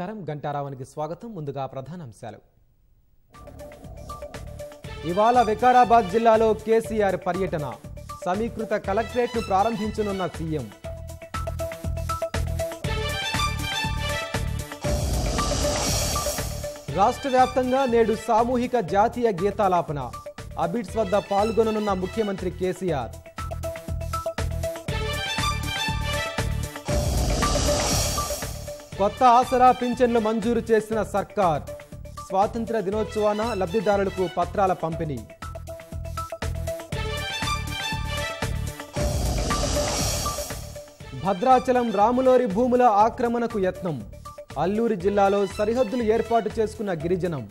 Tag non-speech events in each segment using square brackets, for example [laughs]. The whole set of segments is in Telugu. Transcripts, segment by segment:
నమస్కారం గంటారావానికి స్వాగతం ముందుగా ప్రధానాంశాలు ఇవాళ వికారాబాద్ జిల్లాలో కేసీఆర్ పర్యటన సమీకృత కలెక్టరేట్ను ప్రారంభించనున్న సీఎం రాష్ట్ర వ్యాప్తంగా నేడు సామూహిక జాతీయ గీతాలాపన అబిడ్స్ వద్ద పాల్గొననున్న ముఖ్యమంత్రి కేసీఆర్ కొత్త ఆసరా పింఛన్లు మంజూరు చేసిన సర్కార్ స్వాతంత్ర దినోత్సవాన లబ్ధిదారులకు పత్రాల పంపిణీ భద్రాచలం రాములోరి భూముల ఆక్రమణకు యత్నం అల్లూరి జిల్లాలో సరిహద్దులు ఏర్పాటు చేసుకున్న గిరిజనం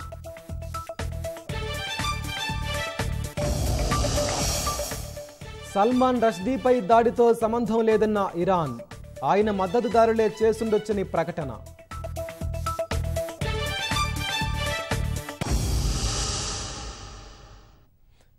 సల్మాన్ రష్దీపై దాడితో సంబంధం లేదన్న ఇరాన్ ఆయన మద్దతుదారులే చేసుండొచ్చని ప్రకటన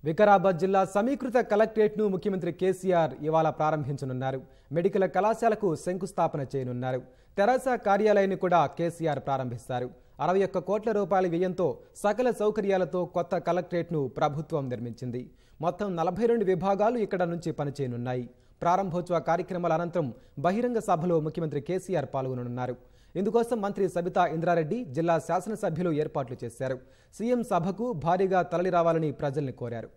వికారాబాద్ జిల్లా సమీకృత కలెక్టరేట్ను ముఖ్యమంత్రి కేసీఆర్ ఇవాళ ప్రారంభించనున్నారు మెడికల్ కళాశాలకు శంకుస్థాపన చేయనున్నారు తెరాస కార్యాలయాన్ని కూడా కేసీఆర్ ప్రారంభిస్తారు అరవై ఒక్క కోట్ల రూపాయల వ్యయంతో సకల సౌకర్యాలతో కొత్త కలెక్టరేట్ను ప్రభుత్వం నిర్మించింది మొత్తం నలభై రెండు విభాగాలు ఇక్కడ నుంచి పనిచేయనున్నాయి ప్రారంభోత్సవ కార్యక్రమాల అనంతరం బహిరంగ సభలో ముఖ్యమంత్రి కేసీఆర్ పాల్గొననున్నారు ఇందుకోసం మంత్రి సబితా ఇంద్రారెడ్డి జిల్లా శాసనసభ్యులు ఏర్పాట్లు చేశారు సీఎం సభకు భారీగా తరలి రావాలని ప్రజల్ని కోరారు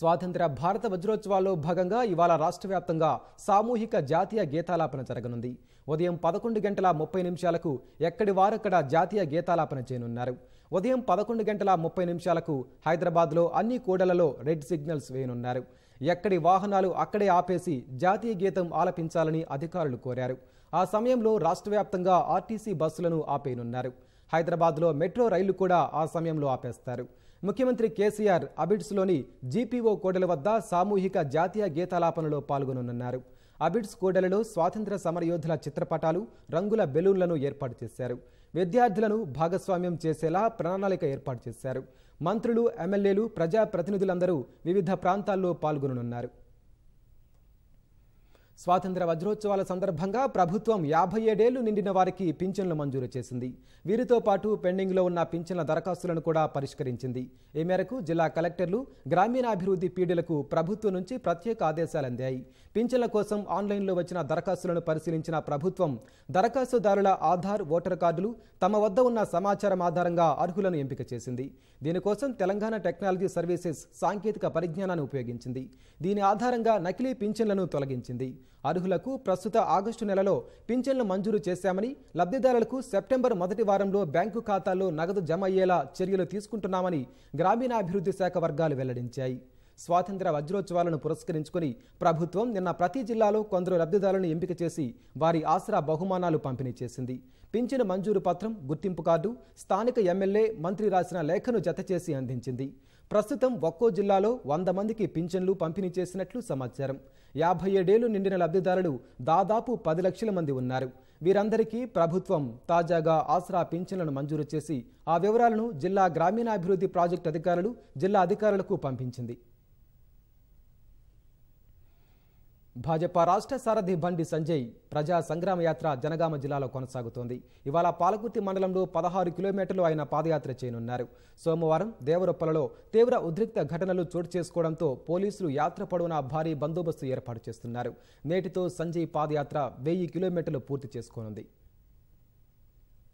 స్వాతంత్ర భారత వజ్రోత్సవాల్లో భాగంగా ఇవాళ రాష్ట్ర వ్యాప్తంగా సామూహిక జాతీయ గీతాలాపన జరగనుంది ఉదయం పదకొండు గంటల ముప్పై నిమిషాలకు ఎక్కడి వారక్కడ జాతీయ గీతాలాపన చేయనున్నారు ఉదయం పదకొండు గంటల ముప్పై నిమిషాలకు హైదరాబాద్లో అన్ని కూడలలో రెడ్ సిగ్నల్స్ వేయనున్నారు ఎక్కడి వాహనాలు అక్కడే ఆపేసి జాతీయ గీతం ఆలపించాలని అధికారులు కోరారు ఆ సమయంలో రాష్ట్ర వ్యాప్తంగా ఆర్టీసీ బస్సులను ఆపేయనున్నారు హైదరాబాద్లో మెట్రో రైళ్లు కూడా ఆ సమయంలో ఆపేస్తారు ముఖ్యమంత్రి కేసీఆర్ అబిడ్స్లోని జీపీఓ కోడల వద్ద సామూహిక జాతీయ గీతాలాపనలో పాల్గొననున్నారు అబిడ్స్ కోడెలలో స్వాతంత్ర సమరయోధుల చిత్రపటాలు రంగుల బెలూన్లను ఏర్పాటు చేశారు విద్యార్థులను భాగస్వామ్యం చేసేలా ప్రణాళిక ఏర్పాటు చేశారు మంత్రులు ఎమ్మెల్యేలు ప్రజాప్రతినిధులందరూ వివిధ ప్రాంతాల్లో పాల్గొననున్నారు స్వాతంత్ర వజ్రోత్సవాల సందర్భంగా ప్రభుత్వం యాభై ఏడేళ్లు నిండిన వారికి పింఛన్లు మంజూరు చేసింది వీరితో పాటు పెండింగ్లో ఉన్న పింఛన్ల దరఖాస్తులను కూడా పరిష్కరించింది ఈ మేరకు జిల్లా కలెక్టర్లు గ్రామీణాభివృద్ధి పీడలకు ప్రభుత్వం నుంచి ప్రత్యేక ఆదేశాలు అందాయి పింఛన్ల కోసం ఆన్లైన్లో వచ్చిన దరఖాస్తులను పరిశీలించిన ప్రభుత్వం దరఖాస్తుదారుల ఆధార్ ఓటర్ కార్డులు తమ వద్ద ఉన్న సమాచారం ఆధారంగా అర్హులను ఎంపిక చేసింది దీనికోసం తెలంగాణ టెక్నాలజీ సర్వీసెస్ సాంకేతిక పరిజ్ఞానాన్ని ఉపయోగించింది దీని ఆధారంగా నకిలీ పింఛన్లను తొలగించింది అర్హులకు ప్రస్తుత ఆగస్టు నెలలో పింఛన్లు మంజూరు చేశామని లబ్ధిదారులకు సెప్టెంబర్ మొదటి వారంలో బ్యాంకు ఖాతాల్లో నగదు జమ అయ్యేలా చర్యలు తీసుకుంటున్నామని గ్రామీణాభివృద్ధి శాఖ వర్గాలు వెల్లడించాయి స్వాతంత్ర వజ్రోత్సవాలను పురస్కరించుకుని ప్రభుత్వం నిన్న ప్రతి జిల్లాలో కొందరు లబ్ధిదారులను ఎంపిక చేసి వారి ఆసరా బహుమానాలు పంపిణీ చేసింది పింఛను మంజూరు పత్రం గుర్తింపు కార్డు స్థానిక ఎమ్మెల్యే మంత్రి రాసిన లేఖను జతచేసి అందించింది ప్రస్తుతం ఒక్కో జిల్లాలో వంద మందికి పింఛన్లు పంపిణీ చేసినట్లు సమాచారం యాభై ఏడేళ్లు నిండిన లబ్ధిదారులు దాదాపు పది లక్షల మంది ఉన్నారు వీరందరికీ ప్రభుత్వం తాజాగా ఆసరా పింఛన్లను మంజూరు చేసి ఆ వివరాలను జిల్లా గ్రామీణాభివృద్ధి ప్రాజెక్టు అధికారులు జిల్లా అధికారులకు పంపించింది భాజపా రాష్ట్ర సారథి బండి సంజయ్ ప్రజా సంగ్రామ యాత్ర జనగామ జిల్లాలో కొనసాగుతోంది ఇవాళ పాలకుర్తి మండలంలో పదహారు కిలోమీటర్లు ఆయన పాదయాత్ర చేయనున్నారు సోమవారం దేవరొప్పలలో తీవ్ర ఉద్రిక్త ఘటనలు చోటు చేసుకోవడంతో పోలీసులు యాత్ర పొడవునా భారీ బందోబస్తు ఏర్పాటు చేస్తున్నారు నేటితో సంజయ్ పాదయాత్ర వెయ్యి కిలోమీటర్లు పూర్తి చేసుకోనుంది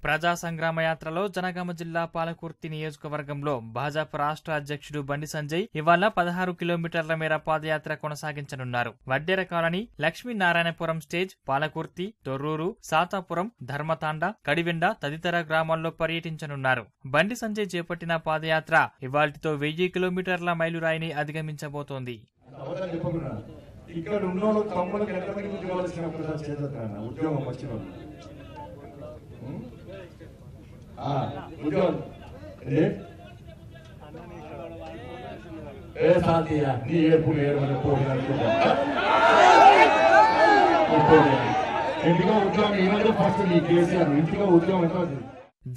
ప్రజా సంగ్రామ యాత్రలో జనగామ జిల్లా పాలకుర్తి నియోజకవర్గంలో భాజపా రాష్ట్ర అధ్యక్షుడు బండి సంజయ్ ఇవాళ పదహారు కిలోమీటర్ల మేర పాదయాత్ర కొనసాగించనున్నారు వడ్డెర కాలనీ లక్ష్మీనారాయణపురం స్టేజ్ పాలకుర్తి తొర్రూరు సాతాపురం ధర్మతాండ కడివెండ తదితర గ్రామాల్లో పర్యటించనున్నారు బండి సంజయ్ చేపట్టిన పాదయాత్ర ఇవాళ్టితో వెయ్యి కిలోమీటర్ల మైలురాయిని అధిగమించబోతోంది ఇక్కడ ఉన్న వాళ్ళు తమ్ముళ్ళకి ఎంతమంది ఉద్యోగాలు వచ్చిన ఉద్యోగం వచ్చిన వాళ్ళు ఏ సాధ్య నీ ఏడుపులు ఎందుకో ఉద్యోగం ఈ మధ్య ఫస్ట్ నీ కేసీఆర్ ఇంటికో ఉద్యోగం ఎంత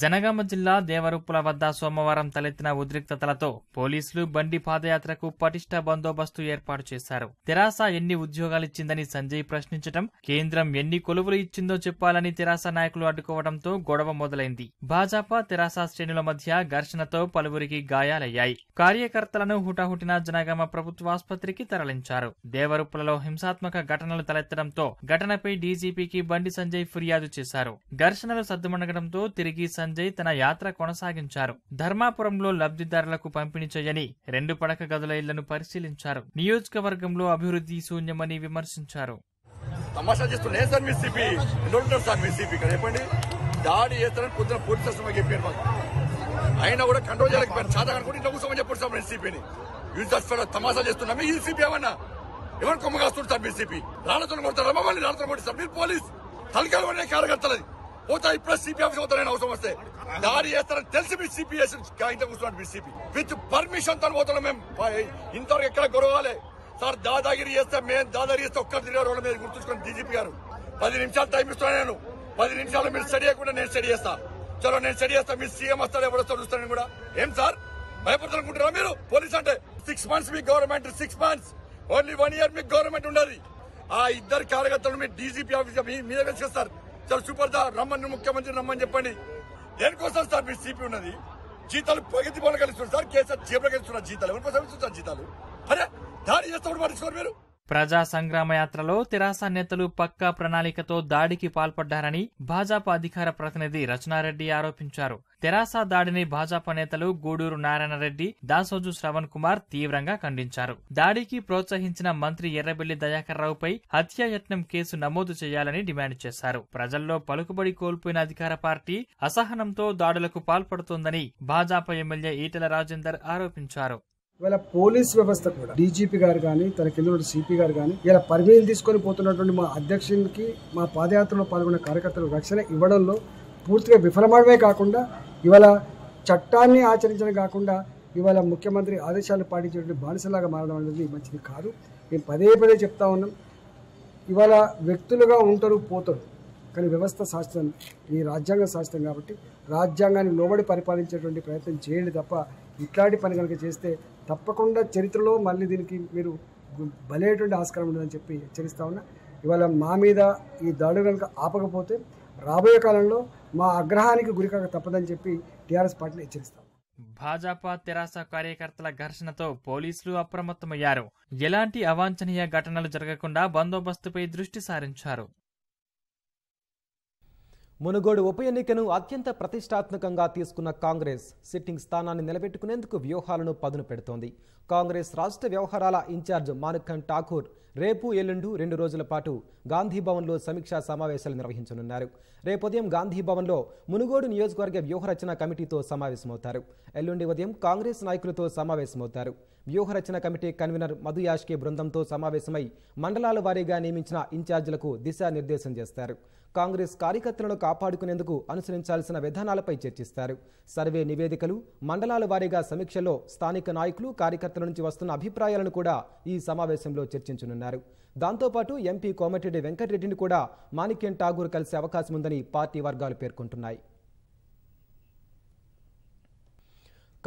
జనగామ జిల్లా దేవరుప్పుల వద్ద సోమవారం తలెత్తిన ఉద్రిక్తతలతో పోలీసులు బండి పాదయాత్రకు పటిష్ట బందోబస్తు ఏర్పాటు చేశారు తెరాస ఎన్ని ఉద్యోగాలిచ్చిందని సంజయ్ ప్రశ్నించడం కేంద్రం ఎన్ని కొలువులు ఇచ్చిందో చెప్పాలని తెరాస నాయకులు అడ్డుకోవడంతో గొడవ మొదలైంది భాజపా తెరాస శ్రేణుల మధ్య ఘర్షణతో పలువురికి గాయాలయ్యాయి కార్యకర్తలను హుటాహుటిన జనగామ ప్రభుత్వాసుపత్రికి తరలించారు దేవరుప్పులలో హింసాత్మక ఘటనలు తలెత్తడంతో ఘటనపై డీజీపీకి బండి సంజయ్ ఫిర్యాదు చేశారు ఘర్షణలు సర్దుమణగడంతో తిరిగి సంజయ్ తన యాత్ర కొనసాగించారు ధర్మాపురంలో లబ్ధిదారులకు పంపిణీ చేయని రెండు పడక గదుల ఇళ్లను పరిశీలించారు నియోజకవర్గంలో అభివృద్ధి శూన్యమని విమర్శించారు తమాషా కూడా తమాషా ఎవరు కొమ్మగాస్తుంటారు మీ సిపి రాళ్ళతో కొడతారు మమ్మల్ని కొడతారు మీరు పోలీస్ తలకాలు పడిన కార్యకర్తలది పోతా ఇప్పుడు సిపి ఆఫీస్ అవసరం వస్తే దాడి చేస్తారని తెలిసి మీ సిపిఎస్ చేసి కూర్చున్నాడు మీ సిపి విత్ పర్మిషన్ తను పోతున్నాం మేము ఇంతవరకు ఎక్కడ గొడవాలి సార్ దాదాగిరి చేస్తే మేము దాదాగిరి చేస్తే ఒక్కరు తిరిగే మీరు మీద గుర్తుంచుకొని డీజీపీ గారు పది నిమిషాలు టైం ఇస్తున్నాను నేను పది నిమిషాలు మీరు స్టడీ చేయకుండా నేను స్టడీ చేస్తా చలో నేను స్టడీ చేస్తా మీరు సీఎం వస్తాడు ఎవడొస్తాడు చూస్తాను కూడా ఏం సార్ భయపడతానుకుంటున్నారా మీరు పోలీస్ అంటే సిక్స్ మంత్స్ మీ government six months only one year మీకు గవర్నమెంట్ ఉండదు ఆ ఇద్దరు కార్యకర్తలు మీ డీజీపీ ఆఫీస్ మీద వేసుకొస్తారు చాలా సూపర్ దా రమ్మని ముఖ్యమంత్రి రమ్మని చెప్పండి దేనికోసం సార్ మీరు సిపి ఉన్నది జీతాలు పగతి పనులు కలిస్తున్నారు సార్ కేసీఆర్ చేపలు కలిస్తున్నారు జీతాలు ఎవరికోసం ఇస్తున్నారు జీతాలు అరే దాడి చేస్తాడు పట్టించుకోరు మీరు ప్రజా సంగ్రామ యాత్రలో తెరాస నేతలు పక్కా ప్రణాళికతో దాడికి పాల్పడ్డారని భాజపా అధికార ప్రతినిధి రచనారెడ్డి ఆరోపించారు తెరాస దాడిని భాజపా నేతలు గూడూరు నారాయణరెడ్డి దాసోజు శ్రవణ్ కుమార్ తీవ్రంగా ఖండించారు దాడికి ప్రోత్సహించిన మంత్రి ఎర్రబెల్లి దయాకర్రావుపై హత్యాయత్నం కేసు నమోదు చేయాలని డిమాండ్ చేశారు ప్రజల్లో పలుకుబడి కోల్పోయిన అధికార పార్టీ అసహనంతో దాడులకు పాల్పడుతోందని భాజపా ఎమ్మెల్యే ఈటెల రాజేందర్ ఆరోపించారు ఇవాళ పోలీస్ వ్యవస్థ కూడా డీజీపీ గారు కానీ తన కింద ఉన్న సిపి గారు కానీ ఇలా పర్మిషన్ తీసుకొని పోతున్నటువంటి మా అధ్యక్షునికి మా పాదయాత్రలో పాల్గొన్న కార్యకర్తలకు రక్షణ ఇవ్వడంలో పూర్తిగా విఫలమవడమే కాకుండా ఇవాళ చట్టాన్ని ఆచరించడం కాకుండా ఇవాళ ముఖ్యమంత్రి ఆదేశాలు పాటించేటువంటి బానిసలాగా మారడం అనేది మంచిది కాదు మేము పదే పదే చెప్తా ఉన్నాం ఇవాళ వ్యక్తులుగా ఉంటారు పోతారు కానీ వ్యవస్థ శాస్త్రం ఈ రాజ్యాంగం శాస్త్రం కాబట్టి రాజ్యాంగాన్ని లోబడి పరిపాలించేటువంటి ప్రయత్నం చేయండి తప్ప ఇట్లాంటి పని కనుక చేస్తే తప్పకుండా చరిత్రలో మళ్ళీ దీనికి మీరు బలేటువంటి ఆస్కారం ఉండదని చెప్పి హెచ్చరిస్తా ఉన్నా ఇవాళ మా మీద ఈ దాడు కనుక ఆపకపోతే రాబోయే కాలంలో మా ఆగ్రహానికి గురికాక తప్పదని చెప్పి టీఆర్ఎస్ పార్టీని హెచ్చరిస్తాం భాజపా తెరాస కార్యకర్తల ఘర్షణతో పోలీసులు అప్రమత్తమయ్యారు ఎలాంటి అవాంఛనీయ ఘటనలు జరగకుండా బందోబస్తుపై దృష్టి సారించారు మునుగోడు ఉప ఎన్నికను అత్యంత ప్రతిష్టాత్మకంగా తీసుకున్న కాంగ్రెస్ సిట్టింగ్ స్థానాన్ని నిలబెట్టుకునేందుకు వ్యూహాలను పదును పెడుతోంది కాంగ్రెస్ రాష్ట్ర వ్యవహారాల ఇన్ఛార్జ్ మానుఖన్ ఠాకూర్ రేపు ఎల్లుండు రెండు రోజుల పాటు గాంధీ భవన్లో సమీక్షా సమావేశాలు నిర్వహించనున్నారు రేపు ఉదయం గాంధీ భవన్లో మునుగోడు నియోజకవర్గ వ్యూహరచన కమిటీతో సమావేశమవుతారు ఎల్లుండి ఉదయం కాంగ్రెస్ నాయకులతో సమావేశమవుతారు వ్యూహరచన కమిటీ కన్వీనర్ మధు యాష్కే బృందంతో సమావేశమై మండలాల వారీగా నియమించిన ఇన్ఛార్జీలకు దిశానిర్దేశం చేస్తారు కాంగ్రెస్ కార్యకర్తలను కాపాడుకునేందుకు అనుసరించాల్సిన విధానాలపై చర్చిస్తారు సర్వే నివేదికలు మండలాల వారీగా సమీక్షలో స్థానిక నాయకులు కార్యకర్తలు కార్యకర్తల నుంచి వస్తున్న అభిప్రాయాలను కూడా ఈ సమావేశంలో చర్చించనున్నారు దాంతోపాటు ఎంపీ కోమటిరెడ్డి వెంకటరెడ్డిని కూడా మాణిక్యం ఠాగూర్ కలిసే అవకాశం ఉందని పార్టీ వర్గాలు పేర్కొంటున్నాయి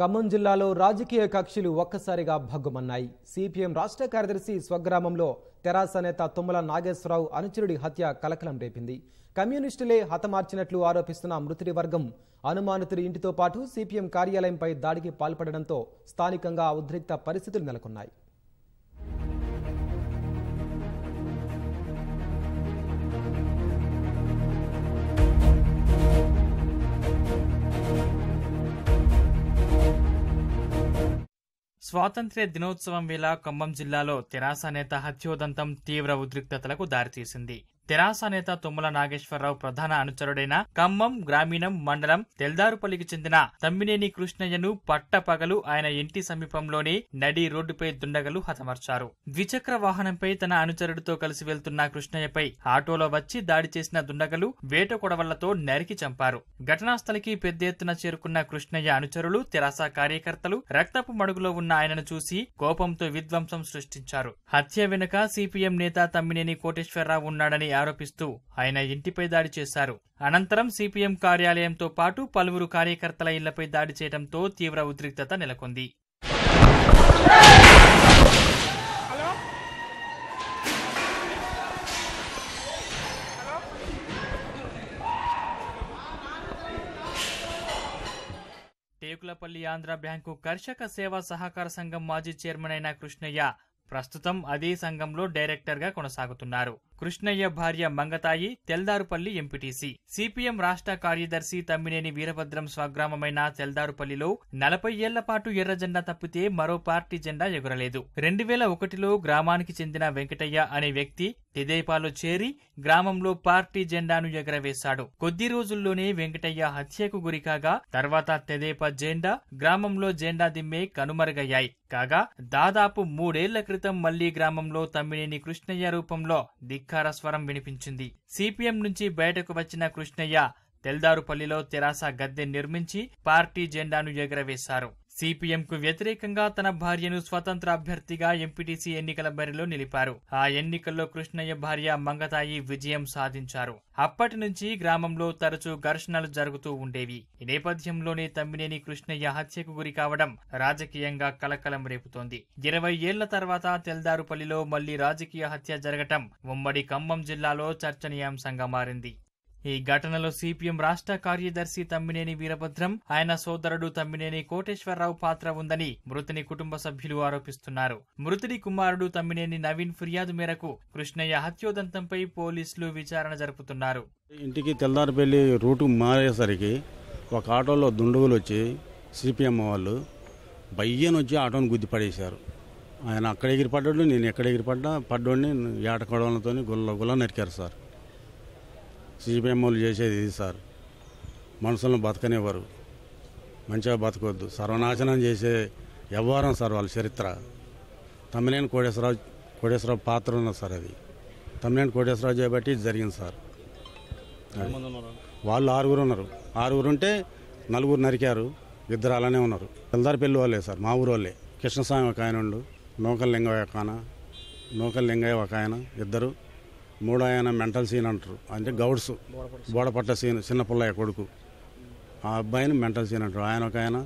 ఖమ్మం జిల్లాలో రాజకీయ కక్షలు ఒక్కసారిగా భగ్గుమన్నాయి సిపిఎం రాష్ట్ర కార్యదర్శి స్వగ్రామంలో తెరాస నేత తుమ్మల నాగేశ్వరరావు అనుచరుడి హత్య కలకలం రేపింది కమ్యూనిస్టులే హతమార్చినట్లు ఆరోపిస్తున్న మృతుడి వర్గం అనుమానితుడి ఇంటితో పాటు సిపిఎం కార్యాలయంపై దాడికి పాల్పడడంతో స్థానికంగా ఉద్రిక్త పరిస్థితులు నెలకొన్నాయి స్వాతంత్ర్య దినోత్సవం వేళ ఖమ్మం జిల్లాలో తెరాస నేత హత్యోదంతం తీవ్ర ఉద్రిక్తతలకు దారితీసింది తెరాస నేత తుమ్మల నాగేశ్వరరావు ప్రధాన అనుచరుడైన ఖమ్మం గ్రామీణం మండలం తెల్దారుపల్లికి చెందిన తమ్మినేని కృష్ణయ్యను పట్టపగలు ఆయన ఇంటి సమీపంలోని నడి రోడ్డుపై దుండగలు హతమర్చారు ద్విచక్ర వాహనంపై తన అనుచరుడితో కలిసి వెళ్తున్న కృష్ణయ్యపై ఆటోలో వచ్చి దాడి చేసిన దుండగలు వేట కొడవళ్లతో నరికి చంపారు ఘటనాస్థలికి పెద్ద ఎత్తున చేరుకున్న కృష్ణయ్య అనుచరులు తెరాస కార్యకర్తలు రక్తపు మడుగులో ఉన్న ఆయనను చూసి కోపంతో విధ్వంసం సృష్టించారు హత్య వెనుక సిపిఎం నేత తమ్మినేని కోటేశ్వరరావు ఉన్నాడని ఆరోపిస్తూ ఆయన ఇంటిపై దాడి చేశారు అనంతరం సిపిఎం కార్యాలయంతో పాటు పలువురు కార్యకర్తల ఇళ్లపై దాడి చేయడంతో తీవ్ర ఉద్రిక్తత నెలకొంది టేకులపల్లి ఆంధ్ర బ్యాంకు కర్షక సేవా సహకార సంఘం మాజీ చైర్మన్ అయిన కృష్ణయ్య ప్రస్తుతం అదే సంఘంలో డైరెక్టర్గా కొనసాగుతున్నారు కృష్ణయ్య భార్య మంగతాయి తెల్దారుపల్లి ఎంపీటీసీ సిపిఎం రాష్ట్ర కార్యదర్శి తమ్మినేని వీరభద్రం స్వగ్రామమైన తెల్దారుపల్లిలో నలభై ఏళ్ల పాటు ఎర్ర జెండా తప్పితే మరో పార్టీ జెండా ఎగురలేదు రెండు వేల ఒకటిలో గ్రామానికి చెందిన వెంకటయ్య అనే వ్యక్తి తెదేపాలు చేరి గ్రామంలో పార్టీ జెండాను ఎగరవేశాడు కొద్ది రోజుల్లోనే వెంకటయ్య హత్యకు గురికాగా తర్వాత తెదేపా జెండా గ్రామంలో జెండా దిమ్మే కనుమరుగయ్యాయి కాగా దాదాపు మూడేళ్ల క్రితం మళ్లీ గ్రామంలో తమ్మినేని కృష్ణయ్య రూపంలో ధిక్కార స్వరం వినిపించింది సిపిఎం నుంచి బయటకు వచ్చిన కృష్ణయ్య తెల్దారుపల్లిలో తెరాస గద్దె నిర్మించి పార్టీ జెండాను ఎగరవేశారు సిపిఎంకు వ్యతిరేకంగా తన భార్యను స్వతంత్ర అభ్యర్థిగా ఎంపీటీసీ ఎన్నికల బరిలో నిలిపారు ఆ ఎన్నికల్లో కృష్ణయ్య భార్య మంగతాయి విజయం సాధించారు అప్పటి నుంచి గ్రామంలో తరచూ ఘర్షణలు జరుగుతూ ఉండేవి ఈ నేపథ్యంలోనే తమ్మినేని కృష్ణయ్య హత్యకు గురి కావడం రాజకీయంగా కలకలం రేపుతోంది ఇరవై ఏళ్ల తర్వాత తెల్దారుపల్లిలో మళ్లీ రాజకీయ హత్య జరగటం ఉమ్మడి ఖమ్మం జిల్లాలో చర్చనీయాంశంగా మారింది ఈ ఘటనలో సిపిఎం రాష్ట్ర కార్యదర్శి తమ్మినేని వీరభద్రం ఆయన సోదరుడు తమ్మినేని కోటేశ్వరరావు పాత్ర ఉందని మృతుని కుటుంబ సభ్యులు ఆరోపిస్తున్నారు మృతుడి కుమారుడు తమ్మినేని నవీన్ ఫిర్యాదు మేరకు కృష్ణయ్య హత్యోదంతంపై పోలీసులు విచారణ జరుపుతున్నారు ఇంటికి తెల్లారిపల్లి రూటు మారేసరికి ఒక ఆటోలో దుండగులు వచ్చి సిపిఎం వాళ్ళు బయ్యను వచ్చి ఆటోను గుద్దిపడేశారు ఆయన అక్కడ పడ్డాడు నేను ఎక్కడ పడ్డా పడ్డోడిని ఏటకోడలతో కొడవలతో గుల్ల గుల్ల నరికారు సార్ సిపిఎం వాళ్ళు చేసేది ఇది సార్ మనుషులను బతకనివ్వరు మంచిగా బతకొద్దు సర్వనాశనం చేసే వ్యవహారం సార్ వాళ్ళ చరిత్ర తమ్మినేని కోటేశ్వరరావు కోటేశ్వరరావు పాత్ర ఉన్నది సార్ అది తమ్మినేని కోటేశ్వరరావు చేయబట్టి జరిగింది సార్ వాళ్ళు ఆరుగురు ఉన్నారు ఆరుగురు ఉంటే నలుగురు నరికారు ఇద్దరు అలానే ఉన్నారు పిల్లదారి పెళ్ళి వాళ్ళే సార్ మా ఊరు వాళ్ళే కృష్ణస్వామి ఒక ఆయన ఉండు నూకల్ లింగయ్య ఒక ఆయన నూకల్ లింగయ్య ఒక ఆయన ఇద్దరు మూడో ఆయన మెంటల్ సీన్ అంటారు అంటే గౌడ్స్ బోడపట్ట సీన్ చిన్నపిల్లయ్య కొడుకు ఆ అబ్బాయిని మెంటల్ సీన్ అంటారు ఆయన ఒక ఆయన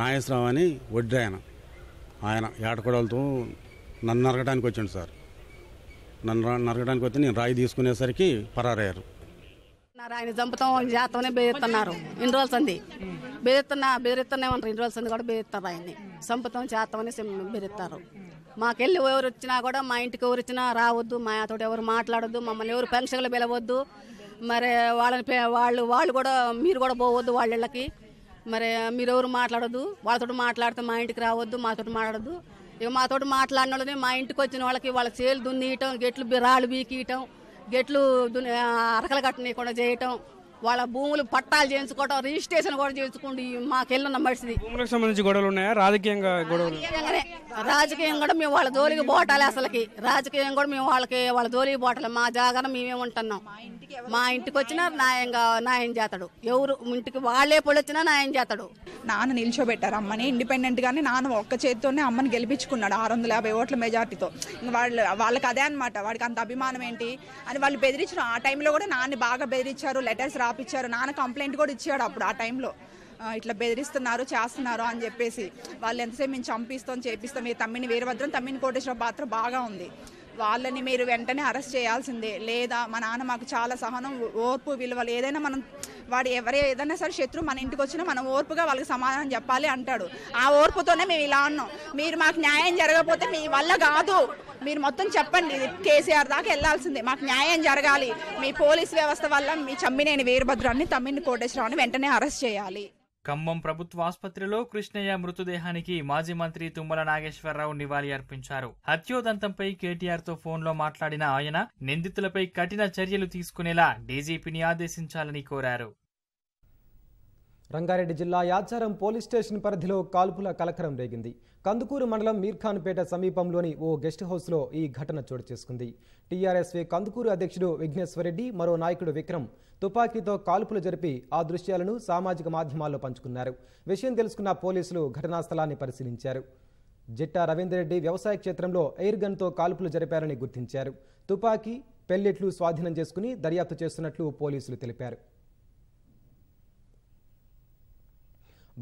నాగేశ్వరరావు అని వడ్డీ ఆయన ఆయన ఏటకొడలతో నన్ను నరగడానికి వచ్చాడు సార్ నన్ను నరగడానికి వస్తే నేను రాయి తీసుకునేసరికి పరారయ్యారు ఆయన చంపుతాం జాతమనే బెదిరిస్తున్నారు ఇన్ని రోజుల సంది బెదిరిస్తున్నా బెదిరిస్తున్నామంటారు ఇన్ని రోజుల సంది కూడా బెదిరిస్తారు ఆయన్ని చంపుతాం జాతమని బెదిరిస్తారు మాకెళ్ళి ఎవరు వచ్చినా కూడా మా ఇంటికి ఎవరు వచ్చినా రావద్దు మా తోటి ఎవరు మాట్లాడద్దు మమ్మల్ని ఎవరు పెన్షన్లు పిలవద్దు మరి వాళ్ళని వాళ్ళు వాళ్ళు కూడా మీరు కూడా పోవద్దు వాళ్ళకి మరి మీరు ఎవరు మాట్లాడద్దు వాళ్ళతో మాట్లాడితే మా ఇంటికి రావద్దు మాతో మాట్లాడద్దు ఇక మాతో మాట్లాడిన వాళ్ళని మా ఇంటికి వచ్చిన వాళ్ళకి వాళ్ళ చేలు దున్నియటం గెట్లు రాళ్ళు బీకీయటం గెట్లు దున్ని అరకలు కట్టనీయకుండా చేయటం వాళ్ళ భూములు పట్టాలు చేయించుకోవటం రిజిస్ట్రేషన్ కూడా చేయించుకోండి మాకు వెళ్ళిన మనిషిది భూములకు సంబంధించి గొడవలు ఉన్నాయా రాజకీయంగా గొడవలు రాజకీయం కూడా మేము వాళ్ళ జోలికి పోటాలి అసలుకి రాజకీయం కూడా మేము వాళ్ళకి వాళ్ళ జోలికి పోటాలి మా జాగరణ మేమే ఉంటున్నాం మా ఇంటికి వచ్చినా న్యాయంగా న్యాయం చేస్తాడు ఎవరు ఇంటికి వాళ్ళే పొడి వచ్చినా న్యాయం చేస్తాడు నాన్న నిల్చోబెట్టారు అమ్మని ఇండిపెండెంట్ గానే నాన్న ఒక్క చేతితోనే అమ్మని గెలిపించుకున్నాడు ఆరు వందల యాభై ఓట్ల మెజార్టీతో వాళ్ళు వాళ్ళకి అదే అనమాట వాడికి అంత అభిమానం ఏంటి అని వాళ్ళు బెదిరించిన ఆ టైంలో కూడా నాన్న బాగా బెదిరించారు లెటర్స్ ఆపించారు నాన్న కంప్లైంట్ కూడా ఇచ్చాడు అప్పుడు ఆ టైంలో ఇట్లా బెదిరిస్తున్నారు చేస్తున్నారు అని చెప్పేసి వాళ్ళు ఎంతసేపు మేము చంపిస్తాం చేపిస్తాం మీ తమ్మిని వేరే వీరభద్రం తమ్మిని కోటేశ్వర పాత్ర బాగా ఉంది వాళ్ళని మీరు వెంటనే అరెస్ట్ చేయాల్సిందే లేదా మా నాన్న మాకు చాలా సహనం ఓర్పు విలువలు ఏదైనా మనం వాడు ఎవరే ఏదైనా సరే శత్రువు మన ఇంటికి వచ్చినా మనం ఓర్పుగా వాళ్ళకి సమాధానం చెప్పాలి అంటాడు ఆ ఓర్పుతోనే మేము ఇలా అన్నాం మీరు మాకు న్యాయం జరగకపోతే మీ వల్ల కాదు మీరు మొత్తం చెప్పండి కేసీఆర్ దాకా వెళ్ళాల్సిందే మాకు న్యాయం జరగాలి మీ పోలీస్ వ్యవస్థ వల్ల మీ చమ్మినేని వీరభద్రాన్ని తమ్మిని కోటేశ్వరరావుని వెంటనే అరెస్ట్ చేయాలి ఖమ్మం ఆసుపత్రిలో కృష్ణయ్య మృతదేహానికి మాజీ మంత్రి తుమ్మల నాగేశ్వరరావు నివాళి అర్పించారు హత్యోదంతంపై కేటీఆర్ తో ఫోన్లో మాట్లాడిన ఆయన నిందితులపై కఠిన చర్యలు తీసుకునేలా డీజీపీని ఆదేశించాలని కోరారు రంగారెడ్డి జిల్లా యాచారం పోలీస్ స్టేషన్ పరిధిలో కాల్పుల కలకరం రేగింది కందుకూరు మండలం మీర్ఖాన్పేట సమీపంలోని ఓ గెస్ట్ హౌస్లో ఈ ఘటన చోటు చేసుకుంది టీఆర్ఎస్వి కందుకూరు అధ్యక్షుడు విఘ్నేశ్వరరెడ్డి మరో నాయకుడు విక్రమ్ తుపాకీతో కాల్పులు జరిపి ఆ దృశ్యాలను సామాజిక మాధ్యమాల్లో పంచుకున్నారు విషయం తెలుసుకున్న పోలీసులు ఘటనా స్థలాన్ని పరిశీలించారు జిట్టా రవీందర్రెడ్డి వ్యవసాయ క్షేత్రంలో ఎయిర్ గన్తో కాల్పులు జరిపారని గుర్తించారు తుపాకీ పెల్లెట్లు స్వాధీనం చేసుకుని దర్యాప్తు చేస్తున్నట్లు పోలీసులు తెలిపారు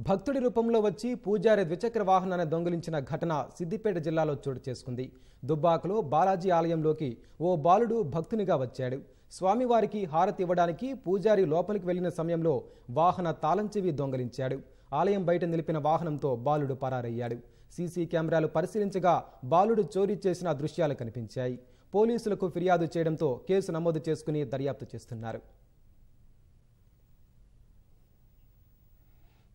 భక్తుడి రూపంలో వచ్చి పూజారి ద్విచక్ర వాహనాన్ని దొంగిలించిన ఘటన సిద్దిపేట జిల్లాలో చోటు చేసుకుంది దుబ్బాకలో బాలాజీ ఆలయంలోకి ఓ బాలుడు భక్తునిగా వచ్చాడు స్వామివారికి హారతి ఇవ్వడానికి పూజారి లోపలికి వెళ్లిన సమయంలో వాహన తాళం చెవి దొంగలించాడు ఆలయం బయట నిలిపిన వాహనంతో బాలుడు పరారయ్యాడు సీసీ కెమెరాలు పరిశీలించగా బాలుడు చోరీ చేసిన దృశ్యాలు కనిపించాయి పోలీసులకు ఫిర్యాదు చేయడంతో కేసు నమోదు చేసుకుని దర్యాప్తు చేస్తున్నారు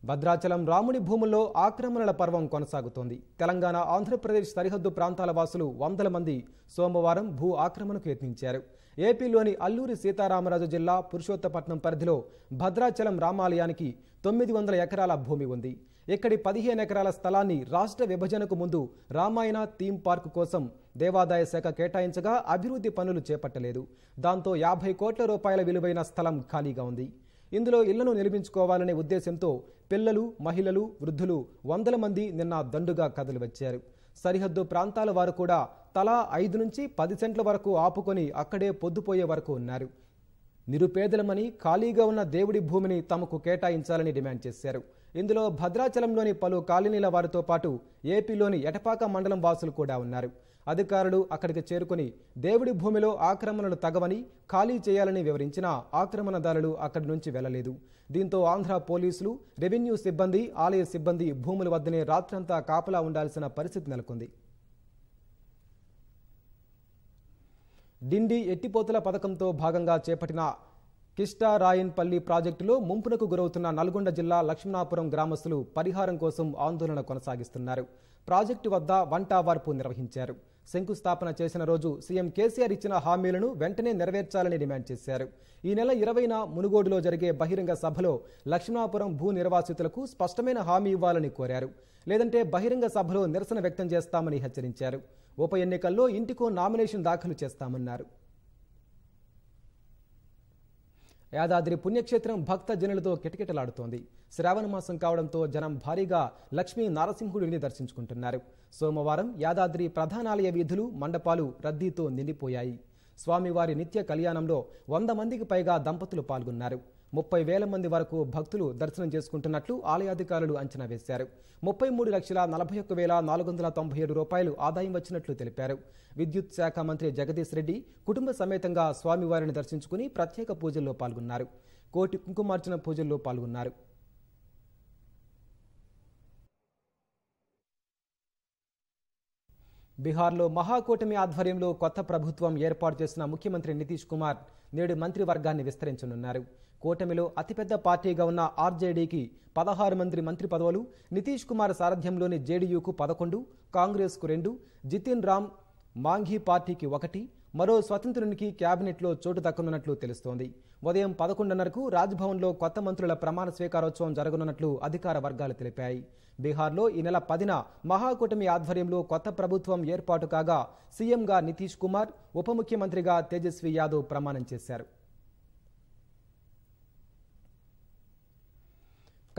భద్రాచలం రాముని భూముల్లో ఆక్రమణల పర్వం కొనసాగుతోంది తెలంగాణ ఆంధ్రప్రదేశ్ సరిహద్దు ప్రాంతాల వాసులు వందల మంది సోమవారం భూ ఆక్రమణకు యత్నించారు ఏపీలోని అల్లూరి సీతారామరాజు జిల్లా పురుషోత్తపట్నం పరిధిలో భద్రాచలం రామాలయానికి తొమ్మిది వందల ఎకరాల భూమి ఉంది ఇక్కడి పదిహేను ఎకరాల స్థలాన్ని రాష్ట్ర విభజనకు ముందు రామాయణ థీమ్ పార్కు కోసం దేవాదాయ శాఖ కేటాయించగా అభివృద్ధి పనులు చేపట్టలేదు దాంతో యాభై కోట్ల రూపాయల విలువైన స్థలం ఖాళీగా ఉంది ఇందులో ఇళ్లను నిర్మించుకోవాలనే ఉద్దేశంతో పిల్లలు మహిళలు వృద్ధులు వందల మంది నిన్న దండుగా కదిలి వచ్చారు సరిహద్దు ప్రాంతాల వారు కూడా తలా ఐదు నుంచి పది సెంట్ల వరకు ఆపుకొని అక్కడే పొద్దుపోయే వరకు ఉన్నారు నిరుపేదలమని ఖాళీగా ఉన్న దేవుడి భూమిని తమకు కేటాయించాలని డిమాండ్ చేశారు ఇందులో భద్రాచలంలోని పలు కాలనీల వారితో పాటు ఏపీలోని ఎటపాక మండలం వాసులు కూడా ఉన్నారు అధికారులు అక్కడికి చేరుకుని దేవుడి భూమిలో ఆక్రమణలు తగవని ఖాళీ చేయాలని వివరించిన ఆక్రమణదారులు అక్కడి నుంచి వెళ్లలేదు దీంతో ఆంధ్ర పోలీసులు రెవెన్యూ సిబ్బంది ఆలయ సిబ్బంది భూముల వద్దనే రాత్రంతా కాపలా ఉండాల్సిన పరిస్థితి నెలకొంది డిండి ఎట్టిపోతుల పథకంతో భాగంగా చేపట్టిన కిష్టారాయన్పల్లి ప్రాజెక్టులో ముంపునకు గురవుతున్న నల్గొండ జిల్లా లక్ష్మణాపురం గ్రామస్తులు పరిహారం కోసం ఆందోళన కొనసాగిస్తున్నారు ప్రాజెక్టు వద్ద వార్పు నిర్వహించారు శంకుస్థాపన చేసిన రోజు సీఎం కేసీఆర్ ఇచ్చిన హామీలను వెంటనే నెరవేర్చాలని డిమాండ్ చేశారు ఈ నెల ఇరవైన మునుగోడులో జరిగే బహిరంగ సభలో లక్ష్మణాపురం భూ నిర్వాసితులకు స్పష్టమైన హామీ ఇవ్వాలని కోరారు లేదంటే బహిరంగ సభలో నిరసన వ్యక్తం చేస్తామని హెచ్చరించారు ఉప ఎన్నికల్లో ఇంటికో నామినేషన్ దాఖలు చేస్తామన్నారు యాదాద్రి పుణ్యక్షేత్రం భక్త జనులతో కిటకిటలాడుతోంది శ్రావణ మాసం కావడంతో జనం భారీగా లక్ష్మీ నారసింహుడిని దర్శించుకుంటున్నారు సోమవారం యాదాద్రి ప్రధానాలయ వీధులు మండపాలు రద్దీతో నిండిపోయాయి స్వామివారి నిత్య కళ్యాణంలో వంద మందికి పైగా దంపతులు పాల్గొన్నారు ముప్పై వేల మంది వరకు భక్తులు దర్శనం చేసుకుంటున్నట్లు ఆలయాధికారులు అంచనా వేశారు ముప్పై మూడు లక్షల నలభై ఒక్క వేల నాలుగు వందల తొంభై ఏడు రూపాయలు ఆదాయం వచ్చినట్లు తెలిపారు విద్యుత్ శాఖ మంత్రి జగదీష్ రెడ్డి కుటుంబ సమేతంగా స్వామివారిని దర్శించుకుని ప్రత్యేక పూజల్లో పాల్గొన్నారు కోటి కుంకుమార్చన పూజల్లో పాల్గొన్నారు బీహార్లో మహాకూటమి ఆధ్వర్యంలో కొత్త ప్రభుత్వం ఏర్పాటు చేసిన ముఖ్యమంత్రి నితీష్ కుమార్ నేడు మంత్రివర్గాన్ని విస్తరించనున్నారు కూటమిలో అతిపెద్ద పార్టీగా ఉన్న ఆర్జేడీకి పదహారు మంత్రి మంత్రి పదవులు నితీష్ కుమార్ సారథ్యంలోని జేడీయూకు పదకొండు కాంగ్రెస్కు రెండు జితిన్ రామ్ మాంఘీ పార్టీకి ఒకటి మరో స్వతంత్రునికి క్యాబినెట్లో చోటు దక్కనున్నట్లు తెలుస్తోంది ఉదయం పదకొండున్నరకు రాజ్భవన్లో కొత్త మంత్రుల ప్రమాణ స్వీకారోత్సవం జరగనున్నట్లు అధికార వర్గాలు తెలిపాయి బీహార్లో ఈ నెల పదిన మహాకూటమి ఆధ్వర్యంలో కొత్త ప్రభుత్వం ఏర్పాటు కాగా సీఎంగా నితీష్ కుమార్ ఉప ముఖ్యమంత్రిగా తేజస్వి యాదవ్ ప్రమాణం చేశారు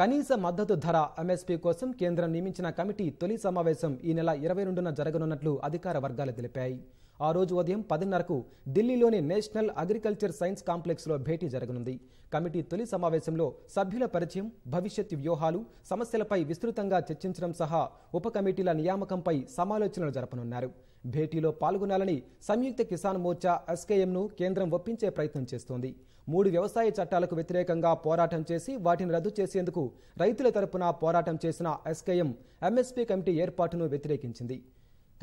కనీస మద్దతు ధర ఎంఎస్పీ కోసం కేంద్రం నియమించిన కమిటీ తొలి సమావేశం ఈ నెల ఇరవై రెండున జరగనున్నట్లు అధికార వర్గాలు తెలిపాయి ఆ రోజు ఉదయం పదిన్నరకు ఢిల్లీలోని నేషనల్ అగ్రికల్చర్ సైన్స్ కాంప్లెక్స్లో భేటీ జరగనుంది కమిటీ తొలి సమావేశంలో సభ్యుల పరిచయం భవిష్యత్ వ్యూహాలు సమస్యలపై విస్తృతంగా చర్చించడం సహా ఉప కమిటీల నియామకంపై సమాలోచనలు జరపనున్నారు భేటీలో పాల్గొనాలని సంయుక్త కిసాన్ మోర్చా ఎస్కేఎంను కేంద్రం ఒప్పించే ప్రయత్నం చేస్తోంది మూడు వ్యవసాయ చట్టాలకు వ్యతిరేకంగా పోరాటం చేసి వాటిని రద్దు చేసేందుకు రైతుల తరపున పోరాటం చేసిన ఎస్కేఎం ఎంఎస్పీ కమిటీ ఏర్పాటును వ్యతిరేకించింది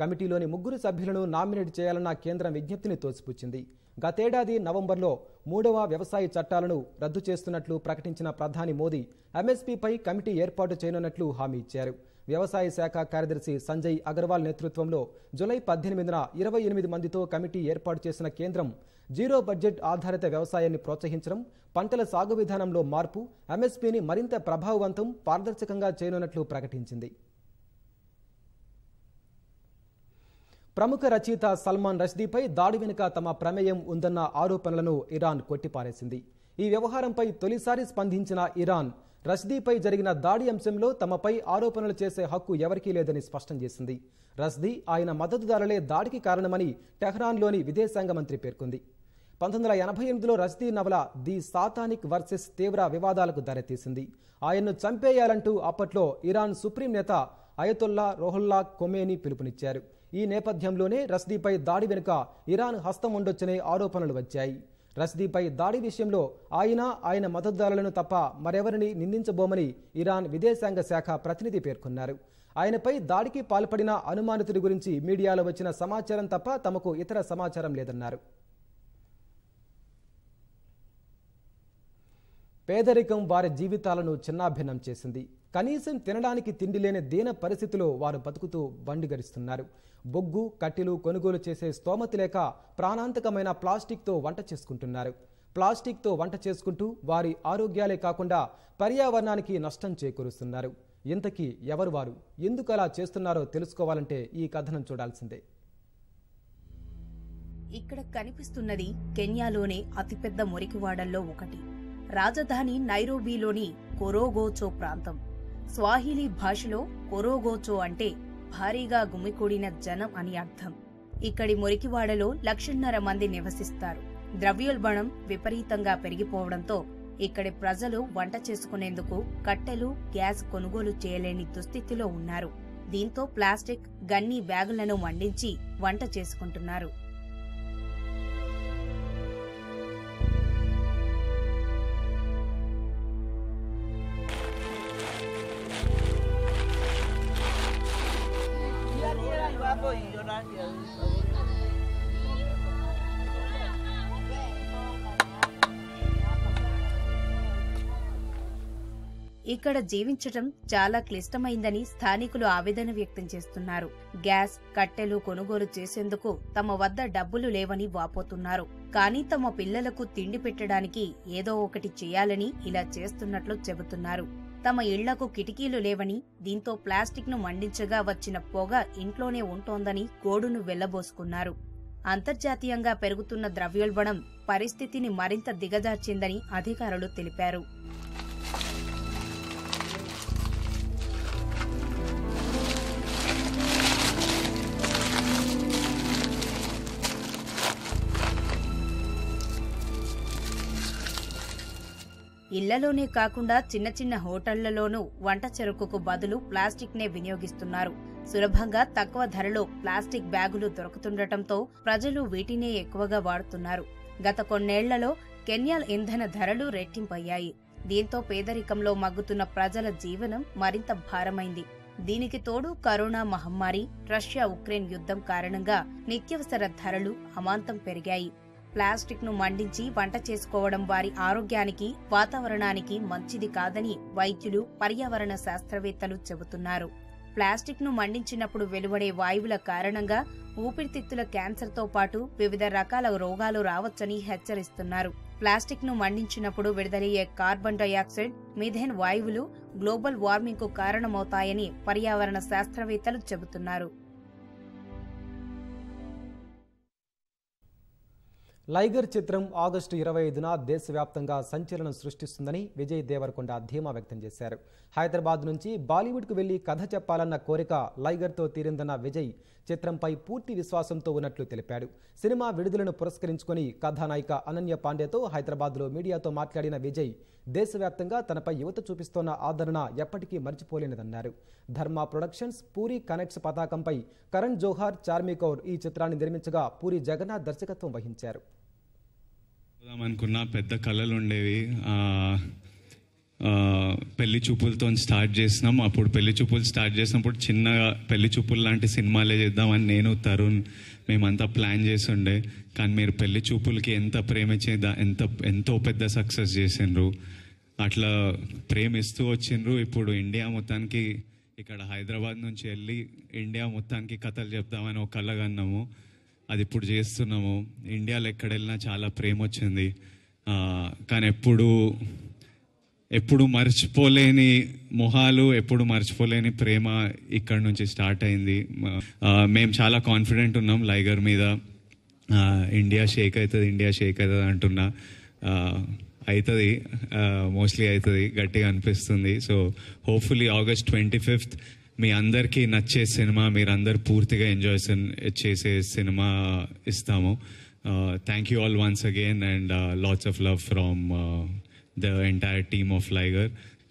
కమిటీలోని ముగ్గురు సభ్యులను నామినేట్ చేయాలన్న కేంద్రం విజ్ఞప్తిని తోసిపుచ్చింది గతేడాది నవంబర్లో మూడవ వ్యవసాయ చట్టాలను రద్దు చేస్తున్నట్లు ప్రకటించిన ప్రధాని మోదీ ఎంఎస్పీపై కమిటీ ఏర్పాటు చేయనున్నట్లు హామీ ఇచ్చారు వ్యవసాయ శాఖ కార్యదర్శి సంజయ్ అగర్వాల్ నేతృత్వంలో జులై పద్దెనిమిదిన ఇరవై ఎనిమిది మందితో కమిటీ ఏర్పాటు చేసిన కేంద్రం జీరో బడ్జెట్ ఆధారిత వ్యవసాయాన్ని ప్రోత్సహించడం పంటల సాగు విధానంలో మార్పు ఎంఎస్పీని మరింత ప్రభావవంతం పారదర్శకంగా చేయనున్నట్లు ప్రకటించింది ప్రముఖ రచయిత సల్మాన్ రష్దీపై దాడి వెనుక తమ ప్రమేయం ఉందన్న ఆరోపణలను ఇరాన్ కొట్టిపారేసింది ఈ వ్యవహారంపై తొలిసారి స్పందించిన ఇరాన్ రష్దీపై జరిగిన దాడి అంశంలో తమపై ఆరోపణలు చేసే హక్కు ఎవరికీ లేదని స్పష్టం చేసింది రష్దీ ఆయన మద్దతుదారులే దాడికి కారణమని టెహ్రాన్లోని విదేశాంగ మంత్రి పేర్కొంది పంతొమ్మిది వందల ఎనభై ఎనిమిదిలో రష్దీ నవల ది సాతానిక్ వర్సెస్ తీవ్ర వివాదాలకు దారితీసింది ఆయన్ను చంపేయాలంటూ అప్పట్లో ఇరాన్ సుప్రీం నేత అయతుల్లా రోహుల్లా కొమేని పిలుపునిచ్చారు ఈ నేపథ్యంలోనే రష్దీపై దాడి వెనుక ఇరాన్ హస్తం ఉండొచ్చనే ఆరోపణలు వచ్చాయి రష్దీపై దాడి విషయంలో ఆయన ఆయన మద్దతుదారులను తప్ప మరెవరిని నిందించబోమని ఇరాన్ విదేశాంగ శాఖ ప్రతినిధి పేర్కొన్నారు ఆయనపై దాడికి పాల్పడిన అనుమానితుడి గురించి మీడియాలో వచ్చిన సమాచారం తప్ప తమకు ఇతర సమాచారం లేదన్నారు పేదరికం వారి జీవితాలను చిన్నాభిన్నం చేసింది కనీసం తినడానికి తిండి లేని దీన పరిస్థితిలో వారు బతుకుతూ బండి గరిస్తున్నారు బొగ్గు కట్టెలు కొనుగోలు చేసే స్తోమతి లేక ప్రాణాంతకమైన ప్లాస్టిక్తో వంట చేసుకుంటున్నారు ప్లాస్టిక్తో వంట చేసుకుంటూ వారి ఆరోగ్యాలే కాకుండా పర్యావరణానికి నష్టం చేకూరుస్తున్నారు ఇంతకీ ఎవరు వారు ఎందుకు అలా చేస్తున్నారో తెలుసుకోవాలంటే ఈ కథనం చూడాల్సిందే ఇక్కడ కనిపిస్తున్నది కెన్యాలోనే అతిపెద్ద మురికివాడల్లో ఒకటి రాజధాని నైరోబీలోని కొరోగోచో ప్రాంతం స్వాహిలీ భాషలో కొరోగోచో అంటే భారీగా గుమికూడిన జనం అని అర్థం ఇక్కడి మురికివాడలో లక్షన్నర మంది నివసిస్తారు ద్రవ్యోల్బణం విపరీతంగా పెరిగిపోవడంతో ఇక్కడి ప్రజలు వంట చేసుకునేందుకు కట్టెలు గ్యాస్ కొనుగోలు చేయలేని దుస్థితిలో ఉన్నారు దీంతో ప్లాస్టిక్ గన్నీ బ్యాగులను మండించి వంట చేసుకుంటున్నారు ఇక్కడ జీవించటం చాలా క్లిష్టమైందని స్థానికులు ఆవేదన వ్యక్తం చేస్తున్నారు గ్యాస్ కట్టెలు కొనుగోలు చేసేందుకు తమ వద్ద డబ్బులు లేవని వాపోతున్నారు కానీ తమ పిల్లలకు తిండి పెట్టడానికి ఏదో ఒకటి చేయాలని ఇలా చేస్తున్నట్లు చెబుతున్నారు తమ ఇళ్లకు కిటికీలు లేవని దీంతో ప్లాస్టిక్ను మండించగా వచ్చిన పొగ ఇంట్లోనే ఉంటోందని గోడును వెళ్లబోసుకున్నారు అంతర్జాతీయంగా పెరుగుతున్న ద్రవ్యోల్బణం పరిస్థితిని మరింత దిగజార్చిందని అధికారులు తెలిపారు ఇళ్లలోనే కాకుండా చిన్న చిన్న హోటళ్లలోనూ వంట చెరుకుకు బదులు ప్లాస్టిక్ నే వినియోగిస్తున్నారు సులభంగా తక్కువ ధరలో ప్లాస్టిక్ బ్యాగులు దొరుకుతుండటంతో ప్రజలు వీటినే ఎక్కువగా వాడుతున్నారు గత కొన్నేళ్లలో కెన్యాల్ ఇంధన ధరలు రెట్టింపయ్యాయి దీంతో పేదరికంలో మగ్గుతున్న ప్రజల జీవనం మరింత భారమైంది దీనికి తోడు కరోనా మహమ్మారి రష్యా ఉక్రెయిన్ యుద్ధం కారణంగా నిత్యవసర ధరలు అమాంతం పెరిగాయి ప్లాస్టిక్ను మండించి వంట చేసుకోవడం వారి ఆరోగ్యానికి వాతావరణానికి మంచిది కాదని వైద్యులు పర్యావరణ శాస్త్రవేత్తలు చెబుతున్నారు ప్లాస్టిక్ను మండించినప్పుడు వెలువడే వాయువుల కారణంగా ఊపిరితిత్తుల క్యాన్సర్తో పాటు వివిధ రకాల రోగాలు రావచ్చని హెచ్చరిస్తున్నారు ప్లాస్టిక్ను మండించినప్పుడు విడుదలయ్యే కార్బన్ డయాక్సైడ్ మిథేన్ వాయువులు గ్లోబల్ వార్మింగ్కు కారణమవుతాయని పర్యావరణ శాస్త్రవేత్తలు చెబుతున్నారు లైగర్ చిత్రం ఆగస్టు ఇరవై ఐదున దేశవ్యాప్తంగా సంచలనం సృష్టిస్తుందని విజయ్ దేవరకొండ ధీమా వ్యక్తం చేశారు హైదరాబాద్ నుంచి బాలీవుడ్కు వెళ్లి కథ చెప్పాలన్న కోరిక లైగర్తో తీరిందన్న విజయ్ చిత్రంపై పూర్తి విశ్వాసంతో ఉన్నట్లు తెలిపాడు సినిమా విడుదలను పురస్కరించుకుని కథానాయిక అనన్య పాండేతో హైదరాబాద్లో మీడియాతో మాట్లాడిన విజయ్ దేశవ్యాప్తంగా తనపై యువత చూపిస్తోన్న ఆదరణ ఎప్పటికీ మర్చిపోలేనిదన్నారు ధర్మ ప్రొడక్షన్స్ పూరి కనెక్ట్స్ పతాకంపై కరణ్ జోహార్ చార్మి కౌర్ ఈ చిత్రాన్ని నిర్మించగా పూరి జగన్నాథ్ దర్శకత్వం వహించారు అనుకున్న పెద్ద కళలు ఉండేవి పెళ్లి చూపులతో స్టార్ట్ చేసినాం అప్పుడు పెళ్లి చూపులు స్టార్ట్ చేసినప్పుడు చిన్నగా పెళ్లి చూపులు లాంటి సినిమాలే చేద్దామని నేను తరుణ్ మేమంతా ప్లాన్ ఉండే కానీ మీరు పెళ్లి చూపులకి ఎంత ప్రేమ చేద్దా ఎంత ఎంతో పెద్ద సక్సెస్ చేసిండ్రు అట్లా ప్రేమిస్తూ వచ్చిండ్రు ఇప్పుడు ఇండియా మొత్తానికి ఇక్కడ హైదరాబాద్ నుంచి వెళ్ళి ఇండియా మొత్తానికి కథలు చెప్దామని ఒక కళ్ళగన్నాము అది ఇప్పుడు చేస్తున్నాము ఇండియాలో ఎక్కడ వెళ్ళినా చాలా ప్రేమ వచ్చింది కానీ ఎప్పుడు ఎప్పుడు మర్చిపోలేని మొహాలు ఎప్పుడు మర్చిపోలేని ప్రేమ ఇక్కడ నుంచి స్టార్ట్ అయింది మేము చాలా కాన్ఫిడెంట్ ఉన్నాం లైగర్ మీద ఇండియా షేక్ అవుతుంది ఇండియా షేక్ అవుతుంది అంటున్నా అవుతుంది మోస్ట్లీ అవుతుంది గట్టిగా అనిపిస్తుంది so hopefully August twenty fifth మీ అందరికీ నచ్చే సినిమా మీరందరూ పూర్తిగా ఎంజాయ్ చేసే సినిమా ఇస్తాము thank you all once again and lots of love from the entire team of Liger.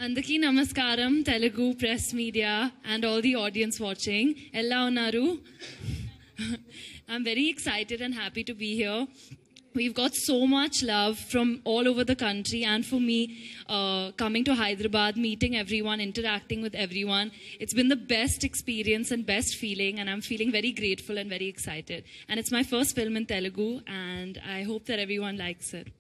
అందరికీ Namaskaram, Telugu Press Media, and all the audience watching, Ellaonaru. [laughs] I'm very excited and happy to be here. Here We've got so much love from all over the country and for me uh, coming to Hyderabad, meeting everyone, interacting with everyone. It's been the best experience and best feeling and I'm feeling very grateful and very excited. And it's my first film in Telugu and I hope that everyone likes it.